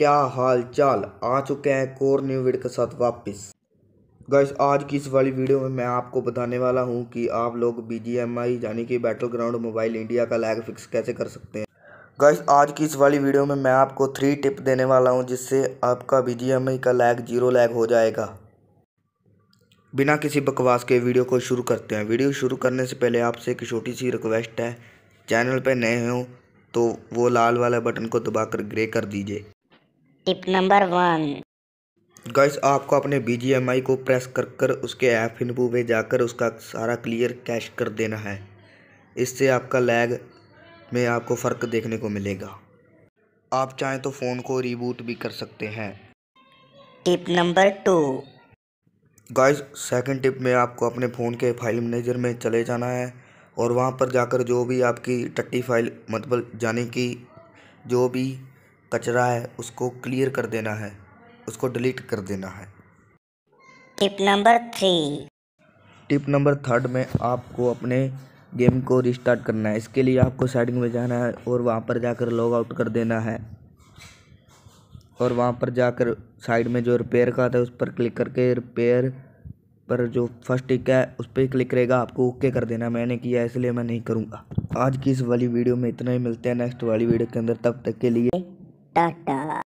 क्या हाल चाल आ चुके हैं कोर न्यू वीडियो के साथ वापस गैस आज की इस वाली वीडियो में मैं आपको बताने वाला हूं कि आप लोग बी जी एम आई यानी कि बैटल ग्राउंड मोबाइल इंडिया का लैग फिक्स कैसे कर सकते हैं गैस आज की इस वाली वीडियो में मैं आपको थ्री टिप देने वाला हूं जिससे आपका बी जी एम आई का लैग जीरो लैग हो जाएगा बिना किसी बकवास के वीडियो को शुरू करते हैं वीडियो शुरू करने से पहले आपसे एक छोटी सी रिक्वेस्ट है चैनल पर नए हों तो वो लाल वाला बटन को दबाकर ग्रे कर दीजिए टिप नंबर वन गाइस आपको अपने बी को प्रेस कर कर उसके ऐप इनपू पे जाकर उसका सारा क्लियर कैश कर देना है इससे आपका लैग में आपको फ़र्क देखने को मिलेगा आप चाहें तो फ़ोन को रिबूट भी कर सकते हैं tip number two guys second tip में आपको अपने फ़ोन के फाइल मैनेजर में चले जाना है और वहाँ पर जाकर जो भी आपकी टट्टी फाइल मतलब यानी कि जो भी कचरा है उसको क्लियर कर देना है उसको डिलीट कर देना है tip number three tip number third में आपको अपने गेम को रिस्टार्ट करना है इसके लिए आपको सेटिंग में जाना है और वहाँ पर जाकर लॉग आउट कर देना है और वहाँ पर जाकर साइड में जो रिपेयर का था उस पर क्लिक करके रिपेयर पर जो फर्स्ट टिक है उस पर क्लिक करेगा आपको ओके कर देना मैंने किया इसलिए मैं नहीं करूँगा आज की इस वाली वीडियो में इतना ही मिलते हैं नेक्स्ट वाली वीडियो के अंदर तब तक के लिए った。